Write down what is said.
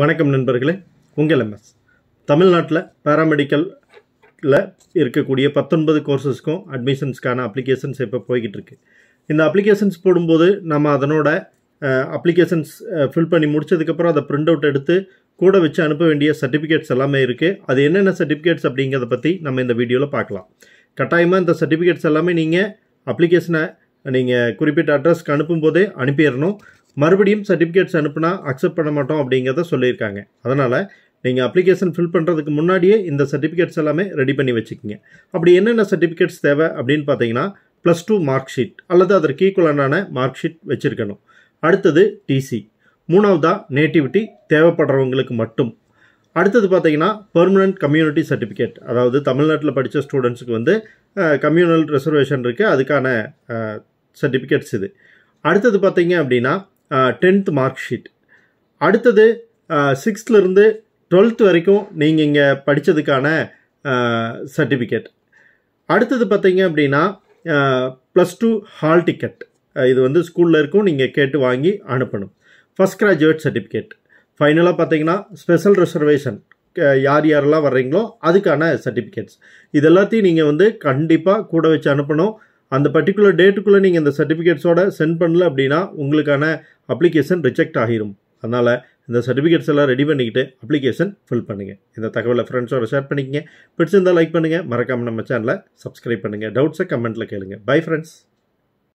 வணக்கம் நண்பர்களே உங்கள் எம்எஸ் தமிழ்நாட்டில் பேராமெடிக்கலில் இருக்கக்கூடிய பத்தொன்பது கோர்சஸ்க்கும் அட்மிஷன்ஸ்க்கான அப்ளிகேஷன்ஸ் இப்போ போய்கிட்டு இருக்கு இந்த அப்ளிகேஷன்ஸ் போடும்போது நம்ம அதனோட அப்ளிகேஷன்ஸ் ஃபில் பண்ணி முடிச்சதுக்கப்புறம் அதை பிரிண்ட் அவுட் எடுத்து கூட வச்சு அனுப்ப வேண்டிய சர்டிஃபிகேட்ஸ் எல்லாமே இருக்குது அது என்னென்ன சர்டிஃபிகேட்ஸ் அப்படிங்கிறத பற்றி நம்ம இந்த வீடியோவில் பார்க்கலாம் கட்டாயமாக இந்த சர்டிஃபிகேட்ஸ் எல்லாமே நீங்கள் அப்ளிகேஷனை நீங்கள் குறிப்பிட்ட அட்ரஸ்க்கு அனுப்பும்போதே அனுப்பிடணும் மறுபடியும் சர்டிஃபிகேட்ஸ் அனுப்புனா அக்செப்ட் பண்ண மாட்டோம் அப்படிங்கிறத சொல்லியிருக்காங்க அதனால் நீங்கள் அப்ளிகேஷன் ஃபில் பண்ணுறதுக்கு முன்னாடியே இந்த சர்டிஃபிகேட்ஸ் எல்லாமே ரெடி பண்ணி வச்சுக்கிங்க அப்படி என்னென்ன சர்டிஃபிகேட்ஸ் தேவை அப்படின்னு பார்த்தீங்கன்னா ப்ளஸ் டூ மார்க் ஷீட் அல்லது அதற்கு ஈக்குவலான மார்க் ஷீட் வச்சுருக்கணும் அடுத்தது டிசி மூணாவதாக நேட்டிவிட்டி தேவைப்படுறவங்களுக்கு மட்டும் அடுத்தது பார்த்தீங்கன்னா பெர்மனன்ட் கம்யூனிட்டி சர்டிஃபிகேட் அதாவது தமிழ்நாட்டில் படித்த ஸ்டூடெண்ட்ஸுக்கு வந்து கம்யூனல் ரிசர்வேஷன் இருக்குது அதுக்கான சர்டிஃபிகேட்ஸ் இது அடுத்தது பார்த்தீங்க அப்படின்னா டென்த் மார்க் ஷீட் அடுத்தது சிக்ஸ்த்லேருந்து டுவெல்த் வரைக்கும் நீங்கள் இங்கே படித்ததுக்கான சர்டிஃபிகேட் அடுத்தது பார்த்தீங்க அப்படின்னா ப்ளஸ் டூ ஹால் டிக்கெட் இது வந்து ஸ்கூலில் இருக்கும் நீங்கள் கேட்டு வாங்கி அனுப்பணும் ஃபஸ்ட் கிராஜுவேட் சர்டிஃபிகேட் ஃபைனலாக பார்த்தீங்கன்னா ஸ்பெஷல் ரிசர்வேஷன் யார் யாரெல்லாம் வர்றீங்களோ அதுக்கான சர்டிஃபிகேட்ஸ் இது எல்லாத்தையும் நீங்கள் வந்து கண்டிப்பாக கூட வச்சு அனுப்பணும் அந்த பர்டிகுலர் டேட்டுக்குள்ளே நீங்கள் இந்த சர்டிஃபிகேட்ஸோட சென்ட் பண்ணல அப்படின்னா உங்களுக்கான அப்ளிகேஷன் ரிஜெக்ட் ஆகிரும் அதனால் இந்த சர்டிஃபிகேட்ஸ் எல்லாம் ரெடி பண்ணிக்கிட்டு அப்ளிகேஷன் ஃபில் பண்ணுங்கள் இந்த தகவலை ஃப்ரெண்ட்ஸோட ஷேர் பண்ணிக்கோங்க பிடிச்சிருந்தால் லைக் பண்ணுங்கள் மறக்காமல் நம்ம சேனலை சப்ஸ்கிரைப் பண்ணுங்கள் டவுட்ஸை கமெண்ட்டில் கேளுங்கள் பை ஃப்ரெண்ட்ஸ்